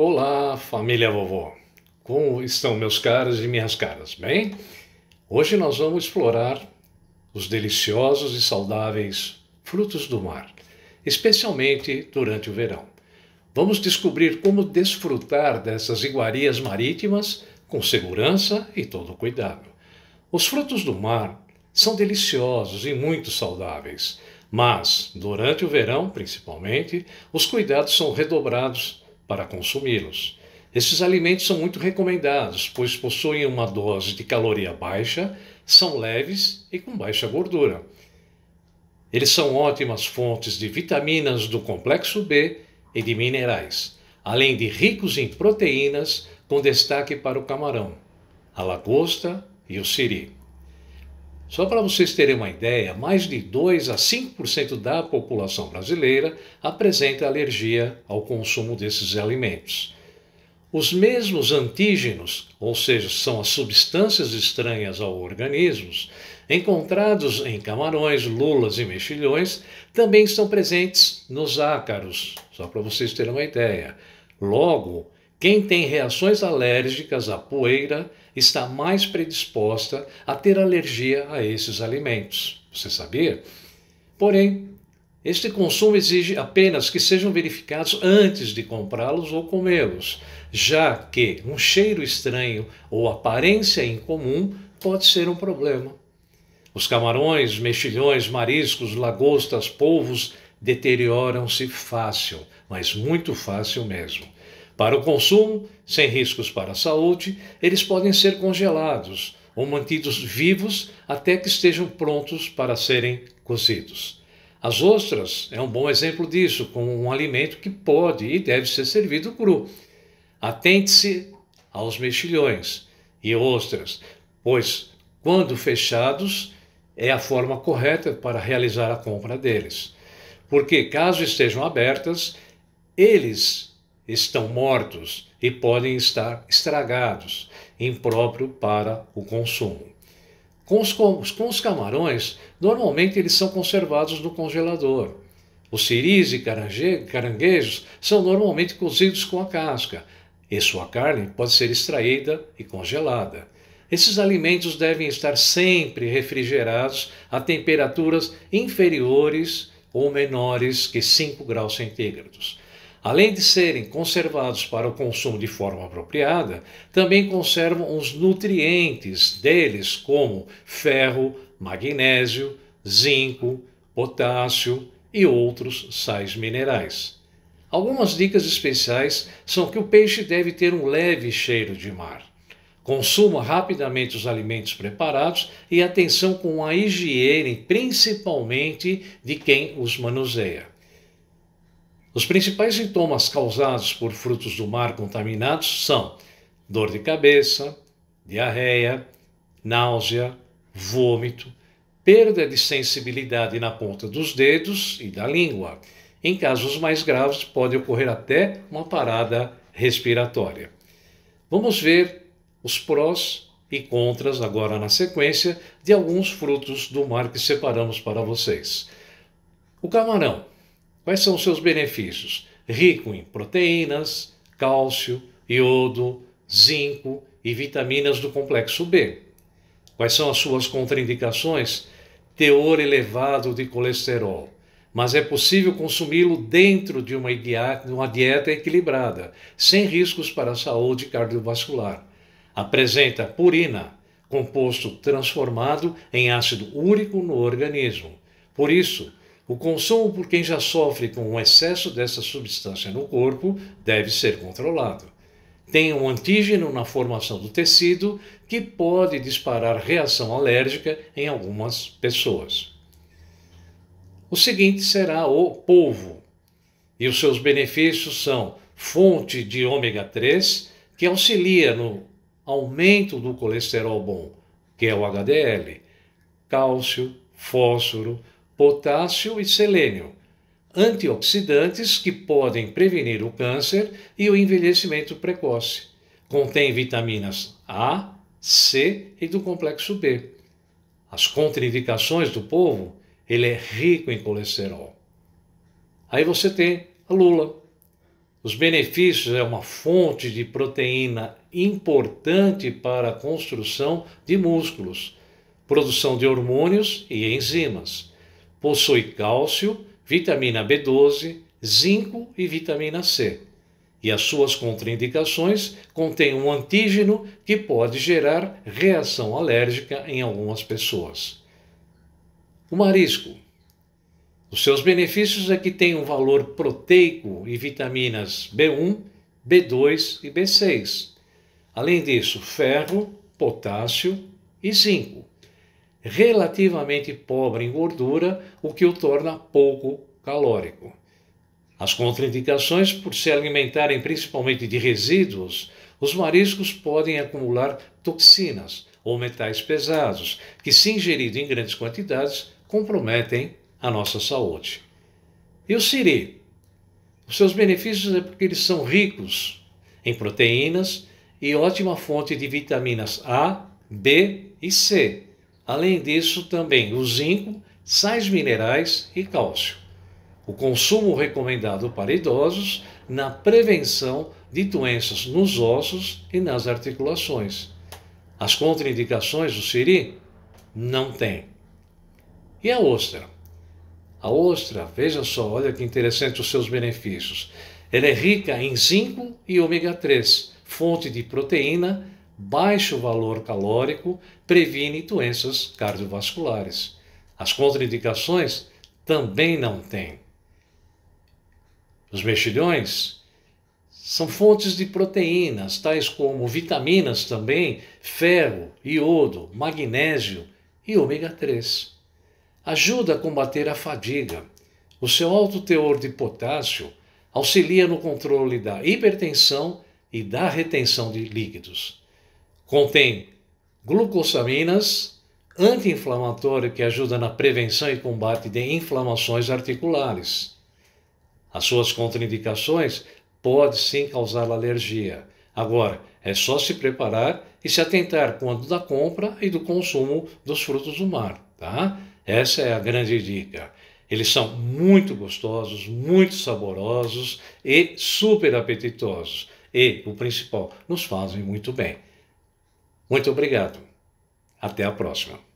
Olá, família vovó! Como estão meus caras e minhas caras? Bem, hoje nós vamos explorar os deliciosos e saudáveis frutos do mar, especialmente durante o verão. Vamos descobrir como desfrutar dessas iguarias marítimas com segurança e todo cuidado. Os frutos do mar são deliciosos e muito saudáveis, mas durante o verão, principalmente, os cuidados são redobrados para consumi-los. Esses alimentos são muito recomendados, pois possuem uma dose de caloria baixa, são leves e com baixa gordura. Eles são ótimas fontes de vitaminas do complexo B e de minerais, além de ricos em proteínas, com destaque para o camarão, a lagosta e o siri. Só para vocês terem uma ideia, mais de 2 a 5% da população brasileira apresenta alergia ao consumo desses alimentos. Os mesmos antígenos, ou seja, são as substâncias estranhas ao organismo, encontrados em camarões, lulas e mexilhões, também estão presentes nos ácaros, só para vocês terem uma ideia. Logo, quem tem reações alérgicas à poeira está mais predisposta a ter alergia a esses alimentos. Você sabia? Porém, este consumo exige apenas que sejam verificados antes de comprá-los ou comê-los, já que um cheiro estranho ou aparência incomum pode ser um problema. Os camarões, mexilhões, mariscos, lagostas, polvos deterioram-se fácil, mas muito fácil mesmo. Para o consumo, sem riscos para a saúde, eles podem ser congelados ou mantidos vivos até que estejam prontos para serem cozidos. As ostras é um bom exemplo disso, como um alimento que pode e deve ser servido cru. Atente-se aos mexilhões e ostras, pois, quando fechados, é a forma correta para realizar a compra deles. Porque, caso estejam abertas, eles estão mortos e podem estar estragados, impróprio para o consumo. Com os, com os camarões, normalmente eles são conservados no congelador. Os ciris e caranguejos são normalmente cozidos com a casca, e sua carne pode ser extraída e congelada. Esses alimentos devem estar sempre refrigerados a temperaturas inferiores ou menores que 5 graus centígrados. Além de serem conservados para o consumo de forma apropriada, também conservam os nutrientes deles, como ferro, magnésio, zinco, potássio e outros sais minerais. Algumas dicas especiais são que o peixe deve ter um leve cheiro de mar. Consuma rapidamente os alimentos preparados e atenção com a higiene, principalmente de quem os manuseia. Os principais sintomas causados por frutos do mar contaminados são dor de cabeça, diarreia, náusea, vômito, perda de sensibilidade na ponta dos dedos e da língua. Em casos mais graves, pode ocorrer até uma parada respiratória. Vamos ver os prós e contras agora na sequência de alguns frutos do mar que separamos para vocês. O camarão Quais são os seus benefícios? Rico em proteínas, cálcio, iodo, zinco e vitaminas do complexo B. Quais são as suas contraindicações? Teor elevado de colesterol. Mas é possível consumi-lo dentro de uma, dieta equilibrada, sem riscos para a saúde cardiovascular. Apresenta purina, composto transformado em ácido úrico no organismo. Por isso, o consumo por quem já sofre com o excesso dessa substância no corpo deve ser controlado. Tem um antígeno na formação do tecido que pode disparar reação alérgica em algumas pessoas. O seguinte será o polvo, e os seus benefícios são fonte de ômega 3, que auxilia no aumento do colesterol bom, que é o HDL, cálcio, fósforo, potássio e selênio, antioxidantes que podem prevenir o câncer e o envelhecimento precoce. Contém vitaminas A, C e do complexo B. As contraindicações do povo, ele é rico em colesterol. Aí você tem a lula. Os benefícios é uma fonte de proteína importante para a construção de músculos, produção de hormônios e enzimas Possui cálcio, vitamina B12, zinco e vitamina C. E as suas contraindicações contêm um antígeno que pode gerar reação alérgica em algumas pessoas. O marisco. Os seus benefícios é que tem um valor proteico e vitaminas B1, B2 e B6. Além disso, ferro, potássio e zinco relativamente pobre em gordura, o que o torna pouco calórico. As contraindicações por se alimentarem principalmente de resíduos, os mariscos podem acumular toxinas ou metais pesados, que, se ingeridos em grandes quantidades, comprometem a nossa saúde. E o siri? Os seus benefícios é porque eles são ricos em proteínas e ótima fonte de vitaminas A, B e C, Além disso, também o zinco, sais minerais e cálcio. O consumo recomendado para idosos na prevenção de doenças nos ossos e nas articulações. As contraindicações do siri? Não tem. E a ostra? A ostra, veja só, olha que interessante os seus benefícios. Ela é rica em zinco e ômega 3, fonte de proteína baixo valor calórico previne doenças cardiovasculares. As contraindicações também não têm. Os mexilhões são fontes de proteínas, tais como vitaminas também, ferro, iodo, magnésio e ômega 3. Ajuda a combater a fadiga. O seu alto teor de potássio auxilia no controle da hipertensão e da retenção de líquidos. Contém glucosaminas, anti-inflamatório que ajuda na prevenção e combate de inflamações articulares. As suas contraindicações pode sim causar alergia. Agora, é só se preparar e se atentar quanto da compra e do consumo dos frutos do mar, tá? Essa é a grande dica. Eles são muito gostosos, muito saborosos e super apetitosos. E, o principal, nos fazem muito bem. Muito obrigado. Até a próxima.